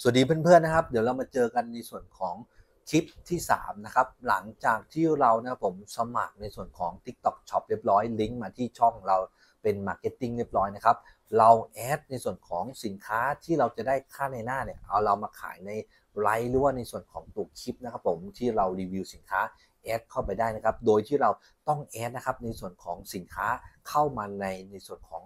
สวัสดีเพื่อนๆนะครับเดี๋ยวเรามาเจอกันในส่วนของคลิปที่3นะครับ หลังจากที่เรานะผมสมัครในส่วนของ TikTok Shop เรียบร้อยลิงก์มาที่ช่องเราเป็น Marketing เรียบร้อยนะครับ เราแอดในส่วนของสินค้าที่เราจะได้ค่าในหน้าเนี่ยเอาเรามาขายในไลฟ์หรือว่าในส่วนของตัวคลิปนะครับ ผมที่เรารีวิวสินค้าแอดเข้าไปได้นะครับโดยที่เราต้องแอดนะครับในส่วนของสินค้าเข้ามาในในส่วนของ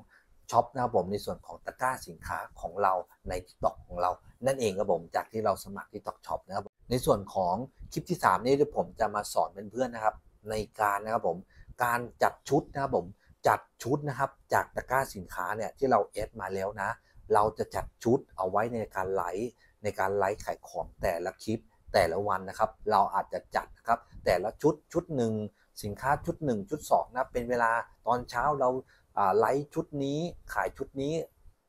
ช็อปนะครับผมในส่วนของตะกร้าสินค้าของเราในทิกตอกของเรา นั่นเองครับผมจากที่เราสมัครทิกตอกช็อปนะครับ ในส่วนของคลิปที่ 3 นี้ี่ผมจะมาสอนเพื่อนๆนะครับ ในการนะครับผมการจัดชุดนะครับผมจัดชุดนะครับจากตะกร้าสินค้าเนี่ยที่เราเอดมาแล้วนะ เราจะจัดชุดเอาไว้ในการไลฟ์ในการไลฟ์ขายของแต่ละคลิปแต่ละวันนะครับ เราอาจจะจัดนะครับแต่ละชุดชุดหนึ่งสินค้าชุด1ชุด2นะเป็นเวลาตอนเช้าเราไลฟ์ชุดนี้ขายชุดนี้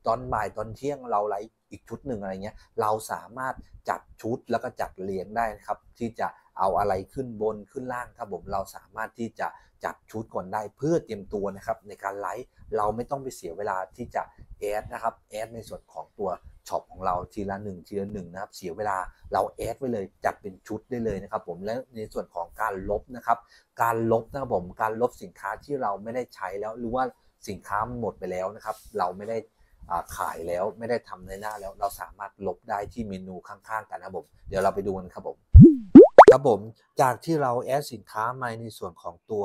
ตอนบ่ายตอนเที่ยงเราไลฟ์อีกชุดหนึ่งอะไรเงี้ยเราสามารถจัดชุดแล้วก็จัดเรียงได้นะครับที่จะเอาอะไรขึ้นบนขึ้นล่างครับผมเราสามารถที่จะจัดชุดก่อนได้เพื่อเตรียมตัวนะครับ ในการไลฟ์เราไม่ต้องไปเสียเวลาที่จะแอดนะครับแอดในส่วนของตัวช็อปของเราทีละหนึ่งทีละหนึ่งนะครับ เสียเวลาเราแอดไว้เลยจัดเป็นชุดได้เลยนะครับ ผมและในส่วนของการลบนะครับ การลบนะครับผม การลบสินค้าที่เราไม่ได้ใช้แล้วหรือว่าสินค้าหมดไปแล้วนะครับ เราไม่ได้ขายแล้วไม่ได้ทำในหน้าแล้ว เราสามารถลบได้ที่เมนูข้าง ๆ กันนะผมเดี๋ยวเราไปดูกันครับผมครับผมจากที่เราแอดสินค้ามาในส่วนของตัว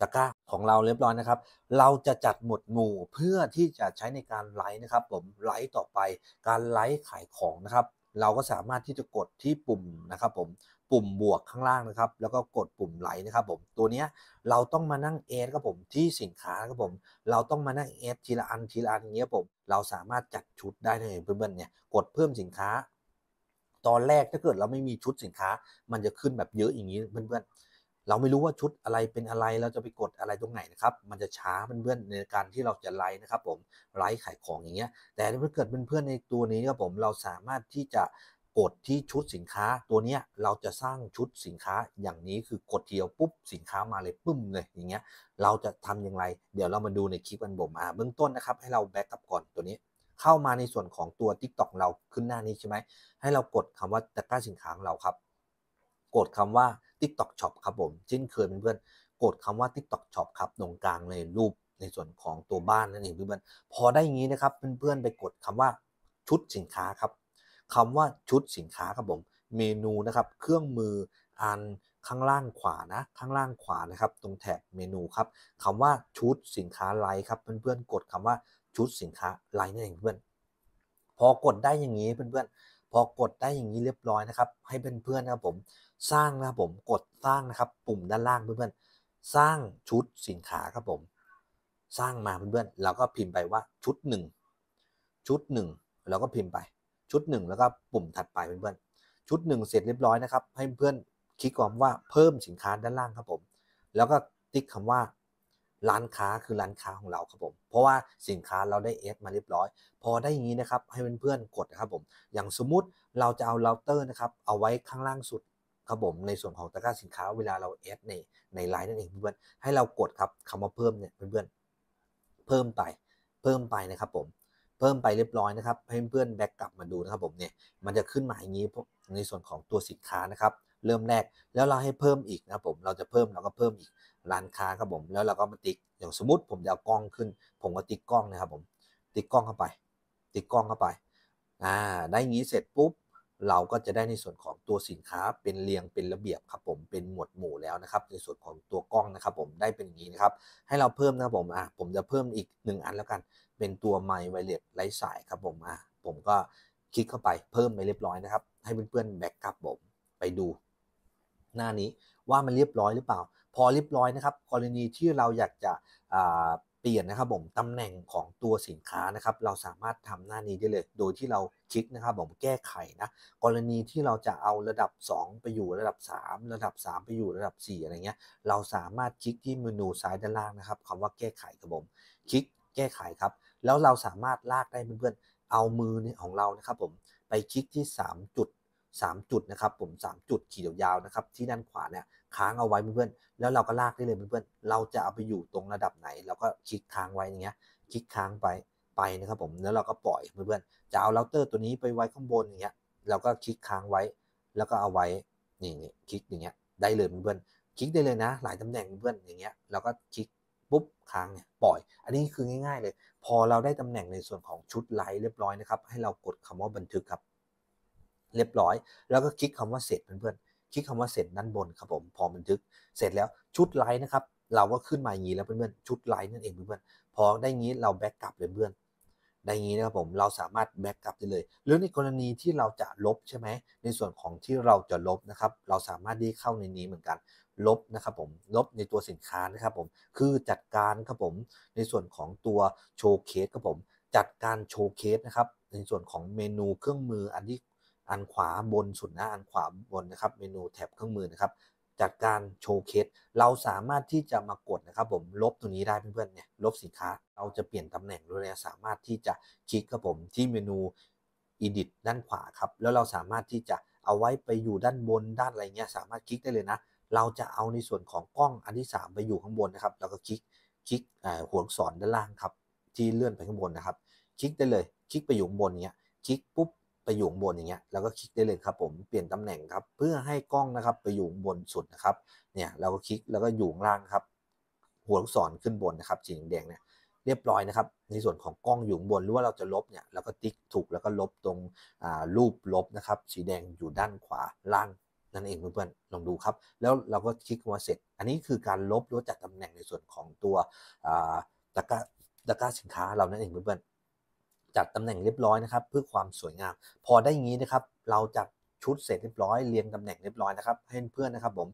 ตะกร้าของเราเรียบร้อยนะครับ เราจะจัดหมวดหมู่เพื่อที่จะใช้ในการไลฟ์นะครับ ผมไลฟ์ต่อไป การไลฟ์ขายของนะครับ เราก็สามารถที่จะกดที่ปุ่มนะครับผมปุ่มบวกข้างล่างนะครับ แล้วก็กดปุ่มไหลนะครับผม ตัวนี้เราต้องมานั่งเอสครับผมที่สินค้าครับผม เราต้องมานั่งเอสทีละอันทีละอันเงี้ยผม เราสามารถจัดชุดได้เลยเพื่อนๆเนี่ย กดเพิ่มสินค้า ตอนแรกถ้าเกิดเราไม่มีชุดสินค้า มันจะขึ้นแบบเยอะอย่างนี้เพื่อนๆเราไม่รู้ว่าชุดอะไรเป็นอะไร เราจะไปกดอะไรตรงไหนนะครับ มันจะช้าเพื่อนๆในการที่เราจะไลฟ์นะครับผม ไลฟ์ขายของอย่างเงี้ย แต่ถ้าเกิดเพื่อนๆในตัวนี้ครับผม เราสามารถที่จะกดที่ชุดสินค้าตัวเนี้ยเราจะสร้างชุดสินค้าอย่างนี้คือกดเดียวปุ๊บ สินค้ามาเลยปึ้มเลยอย่างเงี้ย เราจะทำอย่างไร เดี๋ยวเรามาดูในคลิปกัน่มอ่าเบื้องต้นนะครับ ให้เราแบ็กกับก่อนตัวนี้ เข้ามาในส่วนของตัว t ิ k t o อกเราขึ้นหน้านี้ใช่ไหมให้เรากดคำว่าตะกร้าสินค้าของเราครับ กดคำว่า t ิ k t o อกช็อปครับผมเช่นเคยเพื่อนๆกดคำว่า t ิ k t o อกช็อปครับตรงกลางในรูปในส่วนของตัวบ้านนั่นเองเพื่อนๆพอได้อย่างนี้นะครับเพื่อนๆไปกดคำว่าชุดสินค้าครับคำว่าชุดสินค้าครับผมเมนูนะครับเครื่องมืออันข้างล่างขวานะ ข้างล่างขวานะครับ ตรงแท็บเมนูครับคำว่าชุดสินค้าไลน์ครับเพื่อนๆกดคำว่าชุดสินค้าไลน์นั่นเองเพื่อนพอกดได้อย่างนี้เพื่อนๆพอกดได้อย่างนี้เรียบร้อยนะครับ ให้เพื่อนๆนะครับผมสร้างนะครับผมกดสร้างนะครับ ปุ่มด้านล่างเพื่อนๆสร้างชุดสินค้าครับผมสร้างมาเพื่อนๆเราก็พิมพ์ไปว่าชุด 1 ชุด1เราก็พิมพ์ไปชุด1แล้วก็ปุ่มถัดไปเพื่อนๆชุด 1 เสร็จเรียบร้อยนะครับให้เพื่อนคลิกคำว่าเพิ่มสินค้าด้านล่างครับผมแล้วก็ติ๊กคำว่า ร้านค้าคือร้านค้าของเราครับผมเพราะว่าสินค้าเราได้เอฟมาเรียบร้อย พอได้อย่างนี้นะครับให้เพื่อนๆกดครับผมอย่างสมมุติเราจะเอาเราเตอร์นะครับเอาไว้ข้างล่างสุดครับผมในส่วนของตะกร้าสินค้าเวลาเราเอฟในในไลน์นั่นเองเพื่อนๆให้เรากดครับคำว่าเพิ่มเนี่ยเพื่อนๆเพิ่มไปเพิ่มไปนะครับผมเพิ่มไปเรียบร้อยนะครับให้เพื่อนแบ็กกลับมาดูนะครับผมเนี่ยมันจะขึ้นมาอย่างนี้ในส่วนของตัวสินค้านะครับเริ่มแรกแล้วเราให้เพิ่มอีกนะผมเราจะเพิ่มเราก็เพิ่มอีกร้านค้าครับผมแล้วเราก็มาติ๊กอย่างสมมติผมจะเอากล้องขึ้น ผมก็ติ๊กกล้องนะครับผมติ๊กกล้องเข้าไป ติ๊กกล้องเข้าไปอ่าได้งี้เสร็จปุ๊บเราก็จะได้ในส่วนของตัวสินค้าเป็นเรียงเป็นระเบียบครับผมเป็นหมวดหมู่แล้วนะครับ ในส่วนของตัวกล้องนะครับผมได้เป็นอย่างนี้นะครับให้เราเพิ่มนะครับผมอ่ะผมจะเพิ่มอีก 1 อันแล้วกัน เป็นตัวไมค์ไวเลสไร้สายครับผมอ่ะผมก็คลิกเข้าไปเพิ่มไปเรียบร้อยนะครับ ให้เพื่อนๆ แบ็กกลับผม ไปดูหน้านี้ว่ามันเรียบร้อยหรือเปล่า พอเรียบร้อยนะครับกรณีที่เราอยากจะเปลี่ยนนะครับผมตำแหน่งของตัวสินค้านะครับเราสามารถทำหน้านี้ได้เลย โดยที่เราคลิกนะครับผมแก้ไขนะกรณีที่เราจะเอาระดับ 2 ไปอยู่ระดับ 3 ระดับ 3 ไปอยู่ระดับ4อะไรเงี้ยเราสามารถคลิกที่เมนูซ้ายด้านล่างนะครับคำว่าแก้ไขครับผมคลิกแก้ไขครับ แล้วเราสามารถลากได้เพื่อนๆเอามือของเรานะครับผมไปคลิกที่ 3 จุด3จุดนะครับผม3 จุดขีดยาวๆนะครับที่ด้านขวาเนี่ยค้างเอาไว้เพื่อนๆแล้วเราก็ลากได้เลยเพื่อนๆเราจะเอาไปอยู่ตรงระดับไหนเราก็คลิกค้างไว้อย่างเงี้ยคลิกค้างไปไปนะครับผมแล้วเราก็ปล่อยเพื่อนๆจะเอาเราเตอร์ตัวนี้ไปไว้ข้างบนอย่างเงี้ยเราก็คลิกค้างไว้ แล้วก็เอาไว้นี่นี่คลิกอย่างเงี้ยได้เลยเพื่อนๆคลิกได้เลยนะหลายตำแหน่งเพื่อนอย่างเงี้ยเราก็คลิกปุ๊บค้างเนี่ยปล่อย อันนี้คือง่าย ๆ เลย พอเราได้ตำแหน่งในส่วนของชุดไลท์เรียบร้อยนะครับให้เรากดคำว่าบันทึกครับเรียบร้อยแล้วก็คลิกคำว่าเสร็จเพื่อนๆ คลิกคำว่าเสร็จด้านบนครับผมพอบันทึกเสร็จแล้วชุดไลน์นะครับเราก็ขึ้นมาอย่างนี้แล้วเพื่อนๆชุดไลน์นั่นเองเพื่อนๆพอได้งี้เราแบ็กกลับเลยเพื่อนได้งี้นะครับผมเราสามารถแบ็กกลับได้เลย หรือในกรณีที่เราจะลบใช่ไหมในส่วนของที่เราจะลบนะครับเราสามารถที่เข้าในนี้เหมือนกัน ลบนะครับผมลบในตัวสินค้านะครับผมคือจัดการครับผมในส่วนของตัวโชว์เคสครับผม จัดการโชว์เคสนะครับในส่วนของเมนูเครื่องมืออันที่อันขวาบนสุดนะอันขวาบน นะครับเมนูแท็บเครื่องมือนะครับจัดการโชว์เคสเราสามารถที่จะมากดนะครับผมลบตัวนี้ได้เพื่อนๆเนี่ยลบสินค้าเราจะเปลี่ยนตำแหน่งด้วยนะสามารถที่จะคลิกครับผมที่เมนู edit ด้านขวาครับแล้วเราสามารถที่จะเอาไว้ไปอยู่ด้านบนด้านอะไรเงี้ยสามารถคลิกได้เลยนะ เราจะเอาในส่วนของกล้องอันที่ 3 ไปอยู่ข้างบนนะครับ แล้วก็คลิกคลิกหัวอักษรด้านล่างครับที่เลื่อนไปข้างบนนะครับ คลิกได้เลยคลิกไปอยู่ข้างบนเนี้ยคลิกปุ๊บไปอยู่บนอย่างเงี้ยแล้วก็คลิกได้เลยครับผมเปลี่ยนตำแหน่งครับเพื่อให้กล้องนะครับไปอยู่บนสุดนะครับเนี่ยเราก็คลิกแล้วก็อยู่ล่างครับ หัวลูกศรขึ้นบนนะครับสีแดงเนี่ยเรียบร้อยนะครับในส่วนของกล้องอยู่บนหรือว่าเราจะลบเนี่ยเราก็ติ๊กถูกแล้วก็ลบตรงรูปลบนะครับสีแดงอยู่ด้านขวาล่างนั่นเองเพื่อนๆลองดูครับแล้วเราก็คลิกมาเสร็จ อันนี้คือการลบหรือจัดตำแหน่งในส่วนของตัวตะกร้าตะกร้าสินค้าเรานั่นเองเพื่อนๆจัดตำแหน่งเรียบร้อยนะครับเพื่อความสวยงามพอได้ย่งนี้นะครับเราจัดชุดเสร็จเรียบร้อยเรียงตำแหน่งเรียบร้อยนะครับให้เพื่อนนะครับผม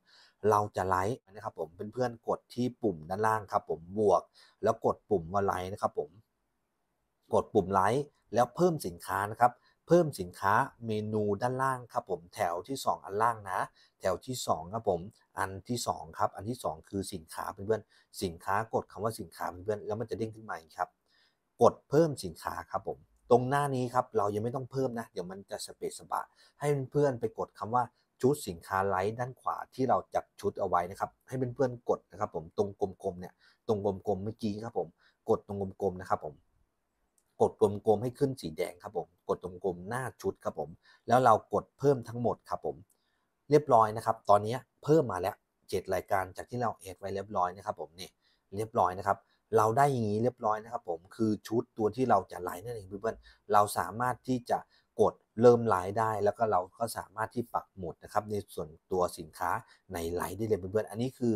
เราจะไลค์นะครับผมเพื่อนๆกดที่ปุ่มด้านล่างครับผมบวก แล้วกดปุ่มว่าไลค์นะครับผมกดปุ่มไลค์แล้วเพิ่มสินค้านะครับเพิ่มสินค้าเมนูด้านล่างครับผมแถวที่ 2 อันล่างนะ แถวที่2ครับผมอันที่2ครับอันที่ 2 คือสินค้าเพื่อนๆสินค้ากดคำว่าสินค้าเพื่อนๆแล้วมันจะเด้งขึ้นมาครับกดเพิ่มสินค้าครับผมตรงหน้านี้ครับเรายังไม่ต้องเพิ่มนะ เดี๋ยวมันจะสเปซสบะ ให้เพื่อนไปกดคำว่าชุดสินค้าไลท์ด้านขวาที่เราจัดชุดเอาไว้นะครับให้เพื่อนๆกดนะครับผม ตรงกลมๆเนี่ย ตรงกลมๆเมื่อกี้ครับผม กดตรงกลมๆนะครับผม กดกลมๆให้ขึ้นสีแดงครับผม กดตรงกลมหน้าชุดครับผม แล้วเรากดเพิ่มทั้งหมดครับผม เรียบร้อยนะครับ ตอนนี้เพิ่มมาแล้ว 7 รายการจากที่เราแอดไว้เรียบร้อยนะครับผมนี่ เรียบร้อยนะครับเราได้อย่างนี้เรียบร้อยนะครับ ผม คือชุดตัวที่เราจะไลน์นั่นเองเพื่อนๆเราสามารถที่จะกดเริ่มไลน์ได้ แล้วก็เราก็สามารถที่ปักหมุดนะครับในส่วนตัวสินค้าในไลน์ได้เลยเพื่อนๆอันนี้คือ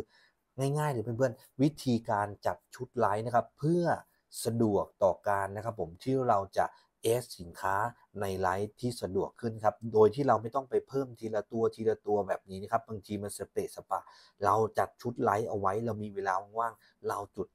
ง่ายๆเลยเพื่อนๆวิธีการจัดชุดไลน์นะครับ เพื่อสะดวกต่อการนะครับ ผมที่เราจะเอสสินค้าในไลฟ์ที่สะดวกขึ้นครับ โดยที่เราไม่ต้องไปเพิ่มทีละตัวทีละตัวแบบนี้นะครับบางทีมันสเปซสปะ เราจัดชุดไลฟ์เอาไว้ เรามีเวลาว่างเราจุด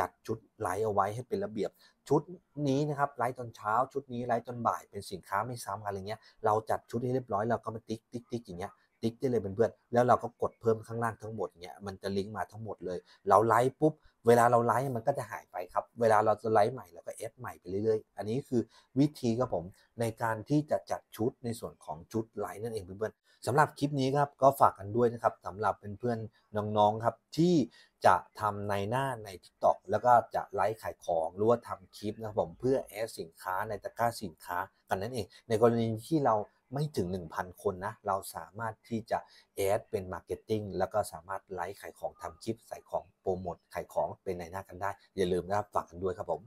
จัดชุดไลฟ์เอาไว้ให้เป็นระเบียบ ชุดนี้นะครับไลฟ์ตอนเช้าชุดนี้ไลฟ์ตอนบ่ายเป็นสินค้าไม่ซ้ำกันอะไรเงี้ยเราจัดชุดให้เรียบร้อย เราก็มาติ๊กติ๊กติ๊กอย่างเงี้ยติ๊กได้เลยเป็นเพื่อนแล้วเราก็กดเพิ่มข้างล่างทั้งหมดเนี่ยมันจะลิงก์มาทั้งหมดเลย เราไลค์ปุ๊บ เวลาเราไลค์มันก็จะหายไปครับ เวลาเราจะไลค์ใหม่เราก็เอฟใหม่ไปเรื่อยๆ อันนี้คือวิธีครับผมในการที่จะจัดชุดในส่วนของชุดไลค์นั่นเองเพื่อนๆสำหรับคลิปนี้ครับก็ฝากกันด้วยนะครับสำหรับเพื่อนๆน้องๆครับที่จะทำในหน้าใน t ิ k ตอกแล้วก็จะไลฟ์ขายของหรือว่าทำคลิปนะครับผมเพื่อแอดสินค้าในตะกร้าสินค้ากันนั่นเอง ในกรณีที่เราไม่ถึง 1,000 คนนะ เราสามารถที่จะแอดเป็นมาร์เก็ตติ้งแล้วก็สามารถไลฟ์ขายของทำคลิปใส่ของโปรโมทขายของเป็นในหน้ากันได้ อย่าลืมนะครับฝากกันด้วยครับผม